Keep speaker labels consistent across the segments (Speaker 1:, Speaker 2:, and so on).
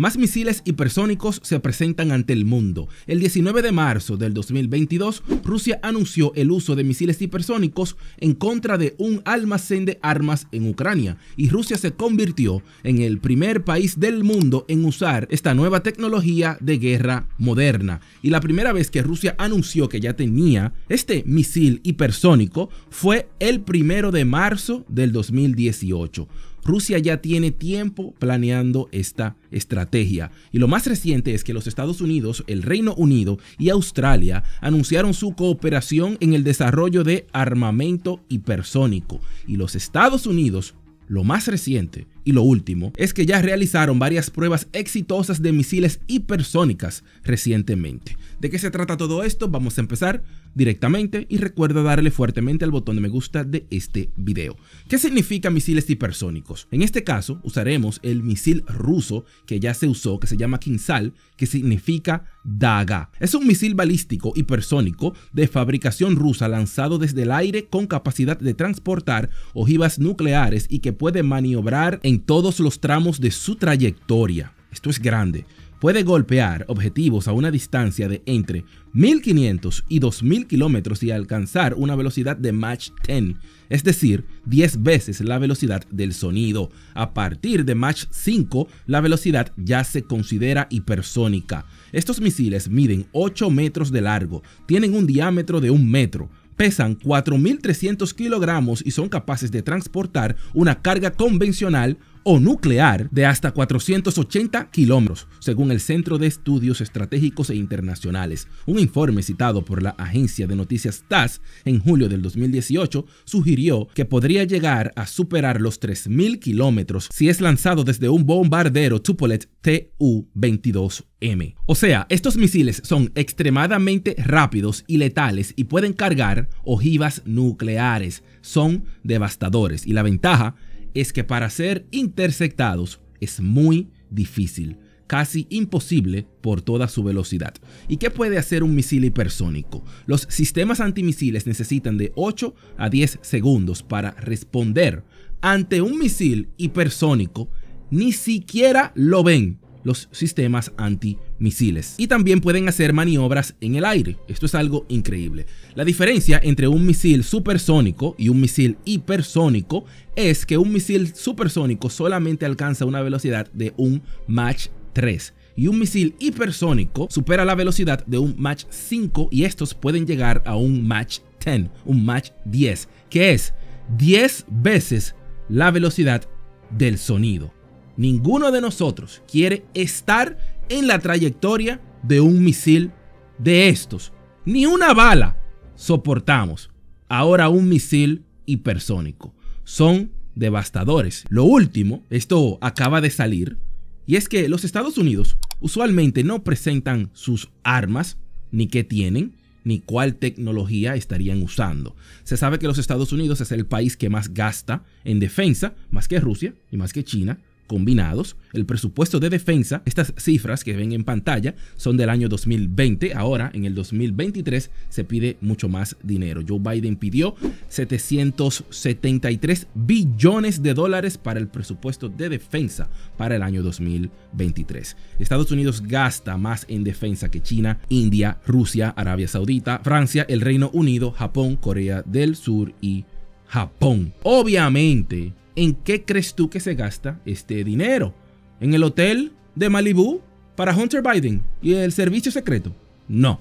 Speaker 1: Más misiles hipersónicos se presentan ante el mundo. El 19 de marzo del 2022, Rusia anunció el uso de misiles hipersónicos en contra de un almacén de armas en Ucrania y Rusia se convirtió en el primer país del mundo en usar esta nueva tecnología de guerra moderna. Y la primera vez que Rusia anunció que ya tenía este misil hipersónico fue el primero de marzo del 2018. Rusia ya tiene tiempo planeando esta estrategia. Y lo más reciente es que los Estados Unidos, el Reino Unido y Australia anunciaron su cooperación en el desarrollo de armamento hipersónico. Y los Estados Unidos lo más reciente y lo último es que ya realizaron varias pruebas exitosas de misiles hipersónicas recientemente. ¿De qué se trata todo esto? Vamos a empezar directamente y recuerda darle fuertemente al botón de me gusta de este video. ¿Qué significa misiles hipersónicos? En este caso usaremos el misil ruso que ya se usó, que se llama Kinsal, que significa Daga. Es un misil balístico hipersónico de fabricación rusa lanzado desde el aire con capacidad de transportar ojivas nucleares y que puede maniobrar en todos los tramos de su trayectoria. Esto es grande puede golpear objetivos a una distancia de entre 1500 y 2000 kilómetros y alcanzar una velocidad de Mach 10, es decir, 10 veces la velocidad del sonido. A partir de Mach 5, la velocidad ya se considera hipersónica. Estos misiles miden 8 metros de largo, tienen un diámetro de un metro, pesan 4.300 kilogramos y son capaces de transportar una carga convencional o nuclear de hasta 480 kilómetros, según el Centro de Estudios Estratégicos e Internacionales. Un informe citado por la agencia de noticias TAS en julio del 2018 sugirió que podría llegar a superar los 3.000 kilómetros si es lanzado desde un bombardero Tupolev TU-22M. O sea, estos misiles son extremadamente rápidos y letales y pueden cargar ojivas nucleares. Son devastadores y la ventaja es que para ser interceptados es muy difícil, casi imposible por toda su velocidad. ¿Y qué puede hacer un misil hipersónico? Los sistemas antimisiles necesitan de 8 a 10 segundos para responder ante un misil hipersónico. Ni siquiera lo ven los sistemas antimisiles misiles. Y también pueden hacer maniobras en el aire. Esto es algo increíble. La diferencia entre un misil supersónico y un misil hipersónico es que un misil supersónico solamente alcanza una velocidad de un Mach 3 y un misil hipersónico supera la velocidad de un Mach 5 y estos pueden llegar a un Mach 10, un Mach 10, que es 10 veces la velocidad del sonido. Ninguno de nosotros quiere estar en la trayectoria de un misil de estos. Ni una bala soportamos. Ahora un misil hipersónico. Son devastadores. Lo último, esto acaba de salir, y es que los Estados Unidos usualmente no presentan sus armas, ni qué tienen, ni cuál tecnología estarían usando. Se sabe que los Estados Unidos es el país que más gasta en defensa, más que Rusia y más que China, combinados. El presupuesto de defensa, estas cifras que ven en pantalla, son del año 2020. Ahora, en el 2023, se pide mucho más dinero. Joe Biden pidió 773 billones de dólares para el presupuesto de defensa para el año 2023. Estados Unidos gasta más en defensa que China, India, Rusia, Arabia Saudita, Francia, el Reino Unido, Japón, Corea del Sur y Japón. Obviamente, ¿en qué crees tú que se gasta este dinero? ¿En el hotel de Malibú para Hunter Biden y el servicio secreto? No,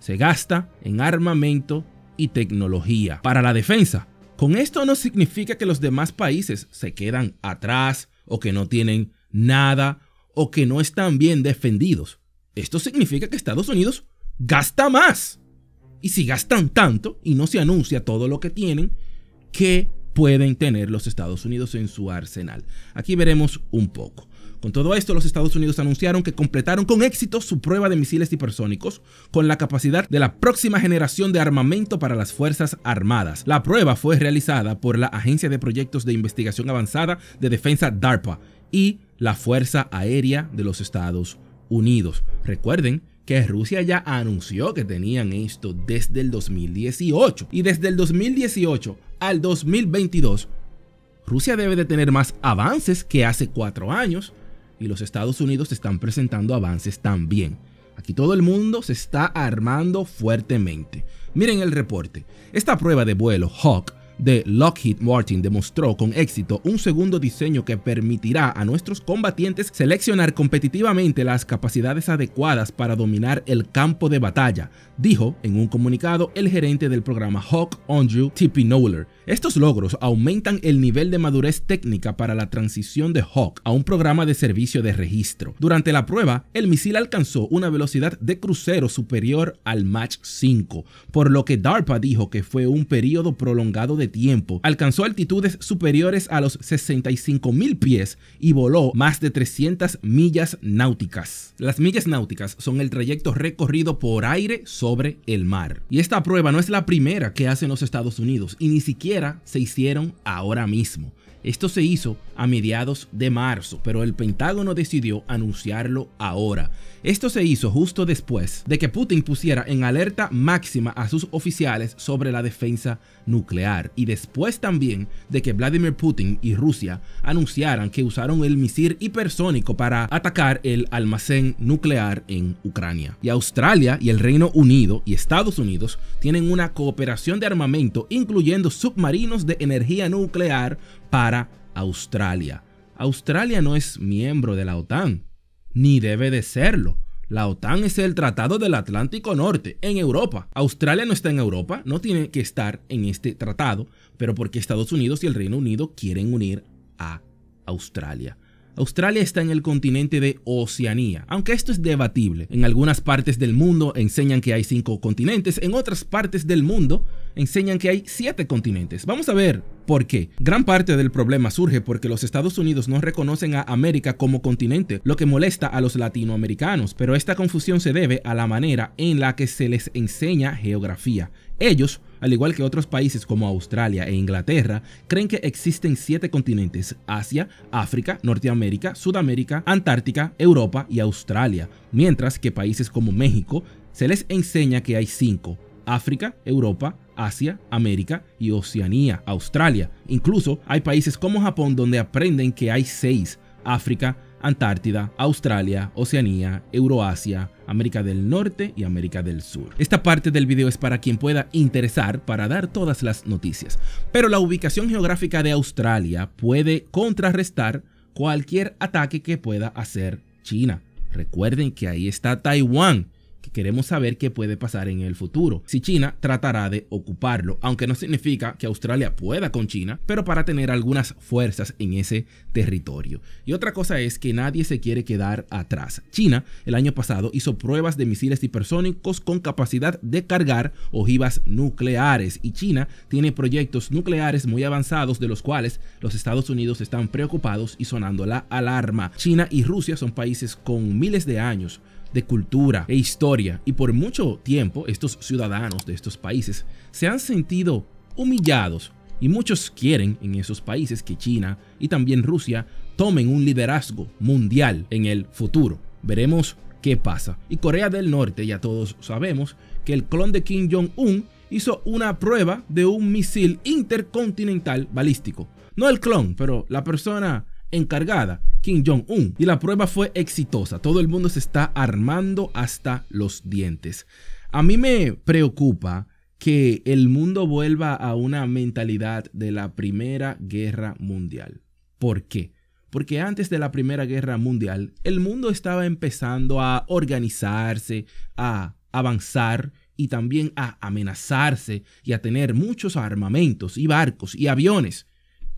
Speaker 1: se gasta en armamento y tecnología para la defensa. Con esto no significa que los demás países se quedan atrás o que no tienen nada o que no están bien defendidos. Esto significa que Estados Unidos gasta más. Y si gastan tanto y no se anuncia todo lo que tienen, ¿qué pueden tener los Estados Unidos en su arsenal. Aquí veremos un poco. Con todo esto, los Estados Unidos anunciaron que completaron con éxito su prueba de misiles hipersónicos con la capacidad de la próxima generación de armamento para las Fuerzas Armadas. La prueba fue realizada por la Agencia de Proyectos de Investigación Avanzada de Defensa DARPA y la Fuerza Aérea de los Estados Unidos. Recuerden que Rusia ya anunció que tenían esto desde el 2018. Y desde el 2018 al 2022, Rusia debe de tener más avances que hace cuatro años y los Estados Unidos están presentando avances también. Aquí todo el mundo se está armando fuertemente. Miren el reporte. Esta prueba de vuelo Hawk de Lockheed Martin demostró con éxito un segundo diseño que permitirá a nuestros combatientes seleccionar competitivamente las capacidades adecuadas para dominar el campo de batalla, dijo en un comunicado el gerente del programa Hawk Andrew Tippy Knowler estos logros aumentan el nivel de madurez técnica para la transición de Hawk a un programa de servicio de registro. Durante la prueba, el misil alcanzó una velocidad de crucero superior al Mach 5, por lo que DARPA dijo que fue un periodo prolongado de tiempo. Alcanzó altitudes superiores a los 65.000 pies y voló más de 300 millas náuticas. Las millas náuticas son el trayecto recorrido por aire sobre el mar. Y esta prueba no es la primera que hacen los Estados Unidos y ni siquiera se hicieron ahora mismo. Esto se hizo a mediados de marzo, pero el Pentágono decidió anunciarlo ahora. Esto se hizo justo después de que Putin pusiera en alerta máxima a sus oficiales sobre la defensa nuclear y después también de que Vladimir Putin y Rusia anunciaran que usaron el misil hipersónico para atacar el almacén nuclear en Ucrania. Y Australia y el Reino Unido y Estados Unidos tienen una cooperación de armamento incluyendo submarinos de energía nuclear para Australia. Australia no es miembro de la OTAN, ni debe de serlo. La OTAN es el Tratado del Atlántico Norte en Europa. Australia no está en Europa, no tiene que estar en este tratado, pero porque Estados Unidos y el Reino Unido quieren unir a Australia. Australia está en el continente de Oceanía, aunque esto es debatible. En algunas partes del mundo enseñan que hay cinco continentes, en otras partes del mundo enseñan que hay siete continentes. Vamos a ver por qué. Gran parte del problema surge porque los Estados Unidos no reconocen a América como continente, lo que molesta a los latinoamericanos, pero esta confusión se debe a la manera en la que se les enseña geografía. Ellos al igual que otros países como Australia e Inglaterra, creen que existen siete continentes, Asia, África, Norteamérica, Sudamérica, Antártica, Europa y Australia, mientras que países como México se les enseña que hay cinco, África, Europa, Asia, América y Oceanía, Australia. Incluso hay países como Japón donde aprenden que hay seis, África, Antártida, Australia, Oceanía, Euroasia, América del Norte y América del Sur. Esta parte del video es para quien pueda interesar para dar todas las noticias, pero la ubicación geográfica de Australia puede contrarrestar cualquier ataque que pueda hacer China. Recuerden que ahí está Taiwán que queremos saber qué puede pasar en el futuro, si China tratará de ocuparlo, aunque no significa que Australia pueda con China, pero para tener algunas fuerzas en ese territorio. Y otra cosa es que nadie se quiere quedar atrás. China el año pasado hizo pruebas de misiles hipersónicos con capacidad de cargar ojivas nucleares y China tiene proyectos nucleares muy avanzados de los cuales los Estados Unidos están preocupados y sonando la alarma. China y Rusia son países con miles de años de cultura e historia y por mucho tiempo estos ciudadanos de estos países se han sentido humillados y muchos quieren en esos países que China y también Rusia tomen un liderazgo mundial en el futuro. Veremos qué pasa. Y Corea del Norte, ya todos sabemos que el clon de Kim Jong-un hizo una prueba de un misil intercontinental balístico. No el clon, pero la persona encargada Kim Jong-un. Y la prueba fue exitosa. Todo el mundo se está armando hasta los dientes. A mí me preocupa que el mundo vuelva a una mentalidad de la Primera Guerra Mundial. ¿Por qué? Porque antes de la Primera Guerra Mundial, el mundo estaba empezando a organizarse, a avanzar y también a amenazarse y a tener muchos armamentos y barcos y aviones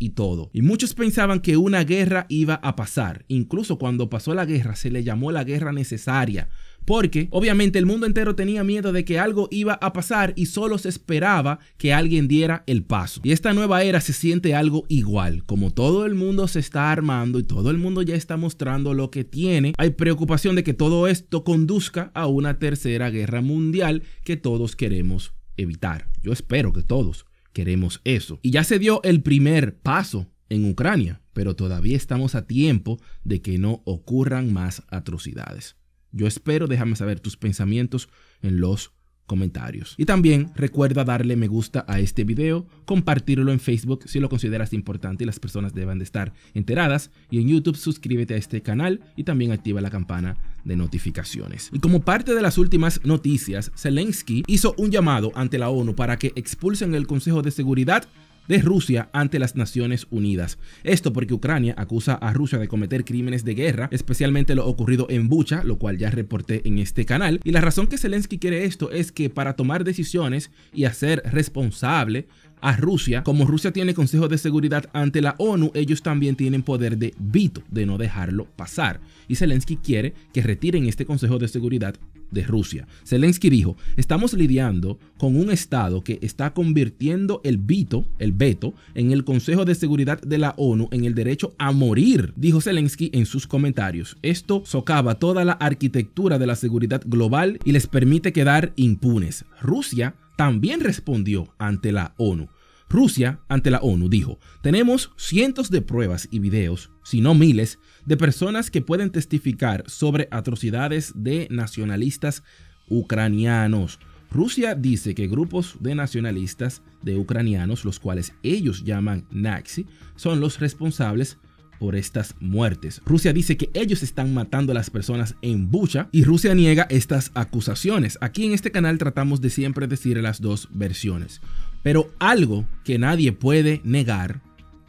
Speaker 1: y todo. Y muchos pensaban que una guerra iba a pasar. Incluso cuando pasó la guerra se le llamó la guerra necesaria. Porque obviamente el mundo entero tenía miedo de que algo iba a pasar y solo se esperaba que alguien diera el paso. Y esta nueva era se siente algo igual. Como todo el mundo se está armando y todo el mundo ya está mostrando lo que tiene, hay preocupación de que todo esto conduzca a una tercera guerra mundial que todos queremos evitar. Yo espero que todos queremos eso. Y ya se dio el primer paso en Ucrania, pero todavía estamos a tiempo de que no ocurran más atrocidades. Yo espero, déjame saber tus pensamientos en los comentarios. Y también recuerda darle me gusta a este video, compartirlo en Facebook si lo consideras importante y las personas deben de estar enteradas. Y en YouTube suscríbete a este canal y también activa la campana de notificaciones. Y como parte de las últimas noticias, Zelensky hizo un llamado ante la ONU para que expulsen el Consejo de Seguridad de Rusia ante las Naciones Unidas. Esto porque Ucrania acusa a Rusia de cometer crímenes de guerra, especialmente lo ocurrido en Bucha, lo cual ya reporté en este canal. Y la razón que Zelensky quiere esto es que para tomar decisiones y hacer responsable a Rusia, como Rusia tiene Consejo de Seguridad ante la ONU, ellos también tienen poder de veto, de no dejarlo pasar. Y Zelensky quiere que retiren este Consejo de Seguridad de Rusia. Zelensky dijo, estamos lidiando con un Estado que está convirtiendo el veto, el veto en el Consejo de Seguridad de la ONU en el derecho a morir, dijo Zelensky en sus comentarios. Esto socava toda la arquitectura de la seguridad global y les permite quedar impunes. Rusia también respondió ante la ONU. Rusia ante la ONU dijo, tenemos cientos de pruebas y videos, si no miles, de personas que pueden testificar sobre atrocidades de nacionalistas ucranianos. Rusia dice que grupos de nacionalistas de ucranianos, los cuales ellos llaman Nazi, son los responsables por estas muertes. Rusia dice que ellos están matando a las personas en Bucha y Rusia niega estas acusaciones. Aquí en este canal tratamos de siempre decir las dos versiones. Pero algo que nadie puede negar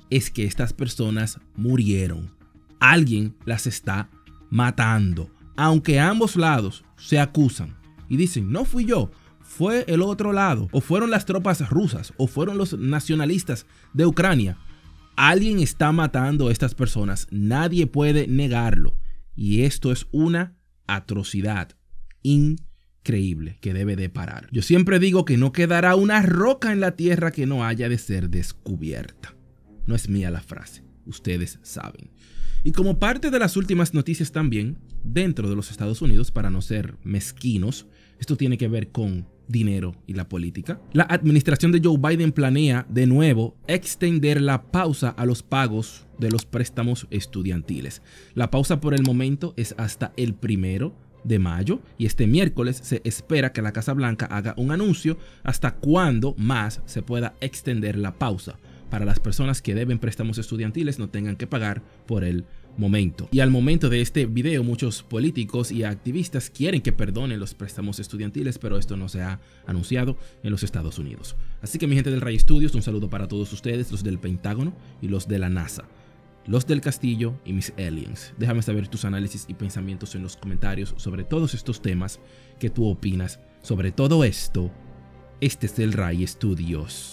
Speaker 1: es que estas personas murieron. Alguien las está matando. Aunque ambos lados se acusan y dicen, no fui yo, fue el otro lado, o fueron las tropas rusas, o fueron los nacionalistas de Ucrania. Alguien está matando a estas personas, nadie puede negarlo. Y esto es una atrocidad. increíble creíble que debe de parar. Yo siempre digo que no quedará una roca en la tierra que no haya de ser descubierta. No es mía la frase, ustedes saben. Y como parte de las últimas noticias también, dentro de los Estados Unidos, para no ser mezquinos, esto tiene que ver con dinero y la política. La administración de Joe Biden planea de nuevo extender la pausa a los pagos de los préstamos estudiantiles. La pausa por el momento es hasta el primero de mayo y este miércoles se espera que la Casa Blanca haga un anuncio hasta cuándo más se pueda extender la pausa para las personas que deben préstamos estudiantiles no tengan que pagar por el momento. Y al momento de este video muchos políticos y activistas quieren que perdonen los préstamos estudiantiles, pero esto no se ha anunciado en los Estados Unidos. Así que mi gente del Ray Studios, un saludo para todos ustedes, los del Pentágono y los de la NASA los del castillo y mis aliens. Déjame saber tus análisis y pensamientos en los comentarios sobre todos estos temas que tú opinas sobre todo esto. Este es el Ray Studios.